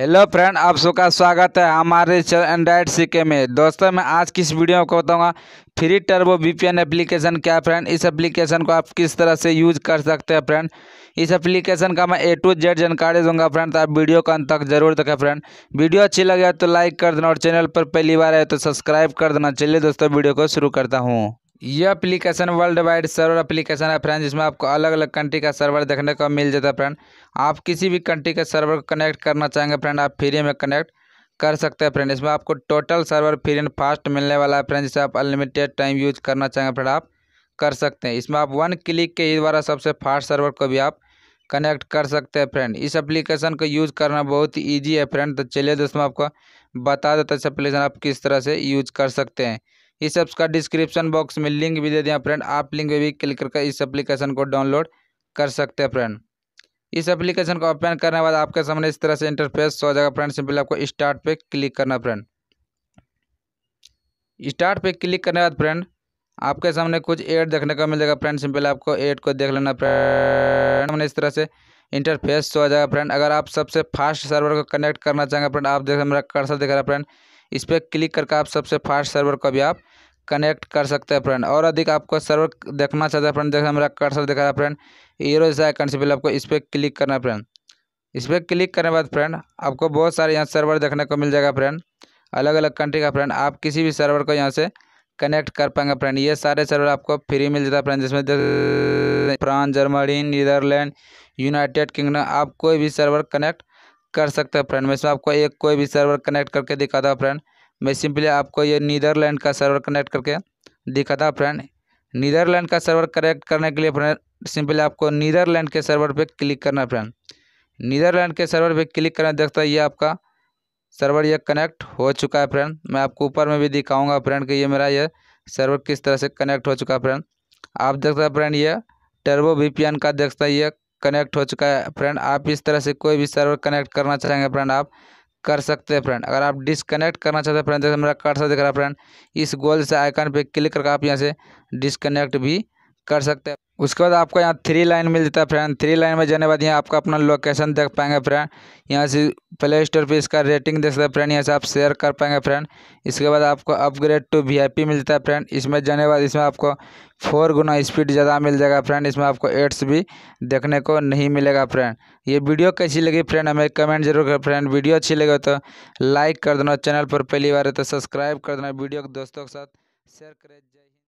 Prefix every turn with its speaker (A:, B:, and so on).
A: hello friend आप सबका स्वागत है हमारे चैनल एंड्राइड सीके में दोस्तों मैं आज किस वीडियो को बताऊंगा फ्री टर्बो वीपीएन एप्लीकेशन क्या फ्रेंड इस एप्लीकेशन को आप किस तरह से यूज कर सकते हैं फ्रेंड इस एप्लीकेशन का मैं ए टू जेड जानकारी दूंगा फ्रेंड तो आप वीडियो का अंत तक जरूर देखें फ्रेंड वीडियो अच्छी लगे तो लाइक कर देना और चैनल पर पहली बार आए तो सब्सक्राइब कर देना चलिए दोस्तों वीडियो को शुरू करता हूँ यह application world wide server application है फ्रेंड जिसमें आपको अलग अलग कंट्री का सर्वर देखने को मिल जाता है फ्रेंड आप किसी भी कंट्री के सर्वर को कनेक्ट करना चाहेंगे फ्रेंड आप फ्री में कनेक्ट कर सकते हैं फ्रेंड इसमें आपको total server free and fast मिलने वाला है फ्रेंड जिसे आप अनलिमिटेड टाइम यूज करना चाहेंगे फ्रेंड आप कर सकते हैं इसमें आप वन क्लिक के द्वारा सबसे फास्ट सर्वर को भी आप कनेक्ट कर सकते हैं फ्रेंड इस एप्लीकेशन को यूज़ करना बहुत ही ईजी है फ्रेंड तो चलिए दोस्तों आपको बता देता इस एप्लीकेशन आप किस तरह से यूज कर सकते हैं इस ऐप्स का डिस्क्रिप्शन बॉक्स में लिंक भी दे दिया फ्रेंड आप लिंक पे भी क्लिक करके इस एप्लीकेशन को डाउनलोड कर सकते हैं फ्रेंड इस एप्लीकेशन को ओपन करने के बाद आपके सामने इस तरह से इंटरफेस हो जाएगा फ्रेंड सिंपल आपको स्टार्ट पे क्लिक करना फ्रेंड स्टार्ट पे क्लिक करने के बाद फ्रेंड आपके सामने कुछ एड देखने को मिलेगा फ्रेंड सिंपल आपको एड को देख लेना फ्रेंड इस तरह से इंटरफेस शो हो जाएगा फ्रेंड अगर आप सबसे फास्ट सर्वर को कनेक्ट करना चाहेंगे फ्रेंड आप देख मेरा कर्सर दिख रहा है फ्रेंड इस पर क्लिक करके आप सबसे फास्ट सर्वर को भी आप कनेक्ट कर सकते हैं फ्रेंड और अधिक आपको सर्वर देखना चाहते हैं फ्रेंड देखना मेरा कर्सर दिख रहा है फ्रेंड ईरो जैसा आपको इस पर क्लिक करना है फ्रेंड इस पर क्लिक करने के बाद फ्रेंड आपको बहुत सारे यहाँ सर्वर देखने को मिल जाएगा फ्रेंड अलग अलग कंट्री का फ्रेंड आप किसी भी सर्वर को यहाँ से कनेक्ट कर पाएंगे फ्रेंड ये सारे सर्वर आपको फ्री मिल जाता है फ्रेंड जिसमें France Germany Netherland United Kingdom आप कोई भी सर्वर कनेक्ट कर सकते हैं फ्रेंड मैं इसमें आपको एक कोई भी सर्वर कनेक्ट करके दिखाता हूँ फ्रेंड मैं सिंपली आपको ये नीदरलैंड का सर्वर कनेक्ट करके दिखाता हूँ फ्रेंड नीदरलैंड का सर्वर कनेक्ट करने के लिए फ्रेंड सिंपली आपको नीदरलैंड के सर्वर पर क्लिक करना है फ्रेंड नीदरलैंड के सर्वर पर क्लिक करना देखता है ये आपका सर्वर यह कनेक्ट हो चुका है फ्रेंड मैं आपको ऊपर में भी दिखाऊंगा फ्रेंड कि ये मेरा यह सर्वर किस तरह से कनेक्ट हो चुका है फ्रेंड आप देख सकते हैं फ्रेंड ये टर्बो वी का देख सकते हैं ये कनेक्ट हो चुका है फ्रेंड आप इस तरह से कोई भी सर्वर कनेक्ट करना चाहेंगे फ्रेंड आप कर सकते हैं फ्रेंड अगर आप डिसकनेक्ट करना चाहते हैं फ्रेंड जैसे मेरा सा दिख रहा है फ्रेंड इस गोल से आइकन पर क्लिक करके आप यहाँ से डिसकनेक्ट भी कर सकते हैं उसके बाद आपको यहाँ थ्री लाइन मिल जाता है फ्रेंड थ्री लाइन में जाने बाद यहाँ आपका अपना लोकेशन देख पाएंगे फ्रेंड यहाँ से प्ले स्टोर पर इसका रेटिंग देख सकते हैं फ्रेंड यहाँ से आप शेयर कर पाएंगे फ्रेंड इसके बाद आपको अपग्रेड टू वीआईपी जाता है फ्रेंड इसमें जाने बाद इसमें आपको फोर गुना स्पीड ज़्यादा मिल जाएगा फ्रेंड इसमें आपको एड्स भी देखने को नहीं मिलेगा फ्रेंड ये वीडियो कैसी लगी फ्रेंड हमें कमेंट जरूर करें फ्रेंड वीडियो अच्छी लगे तो लाइक कर देना चैनल पर पहली बार है तो सब्सक्राइब कर देना वीडियो को दोस्तों के साथ शेयर करें जय